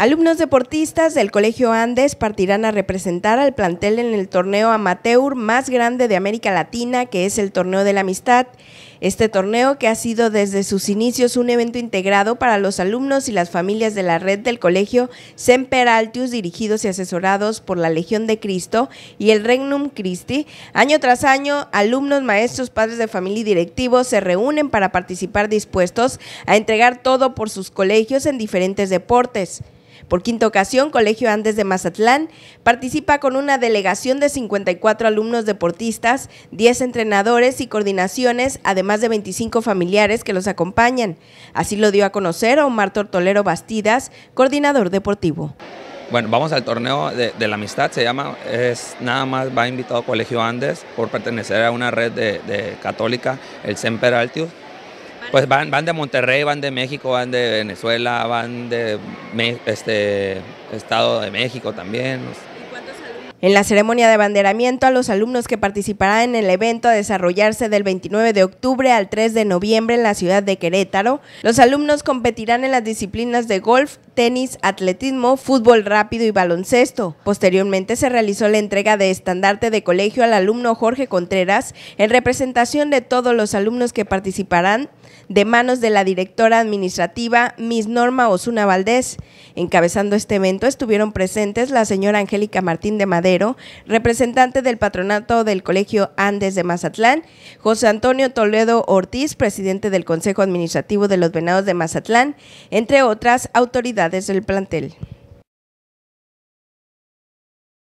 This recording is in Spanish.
Alumnos deportistas del Colegio Andes partirán a representar al plantel en el torneo amateur más grande de América Latina, que es el Torneo de la Amistad. Este torneo, que ha sido desde sus inicios un evento integrado para los alumnos y las familias de la red del colegio Semper Altius, dirigidos y asesorados por la Legión de Cristo y el Regnum Christi, año tras año, alumnos, maestros, padres de familia y directivos se reúnen para participar dispuestos a entregar todo por sus colegios en diferentes deportes. Por quinta ocasión, Colegio Andes de Mazatlán participa con una delegación de 54 alumnos deportistas, 10 entrenadores y coordinaciones, además de 25 familiares que los acompañan. Así lo dio a conocer Omar Tortolero Bastidas, coordinador deportivo. Bueno, vamos al torneo de, la amistad, se llama, es nada más va invitado Colegio Andes por pertenecer a una red de, de católica, el Semper Altius, pues van, van de Monterrey, van de México, van de Venezuela, van de este, Estado de México también. En la ceremonia de banderamiento a los alumnos que participarán en el evento a desarrollarse del 29 de octubre al 3 de noviembre en la ciudad de Querétaro, los alumnos competirán en las disciplinas de golf, tenis, atletismo, fútbol rápido y baloncesto. Posteriormente se realizó la entrega de estandarte de colegio al alumno Jorge Contreras en representación de todos los alumnos que participarán de manos de la directora administrativa Miss Norma Osuna Valdés. Encabezando este evento estuvieron presentes la señora Angélica Martín de Madero, representante del patronato del Colegio Andes de Mazatlán, José Antonio Toledo Ortiz, presidente del Consejo Administrativo de los Venados de Mazatlán, entre otras autoridades desde el plantel.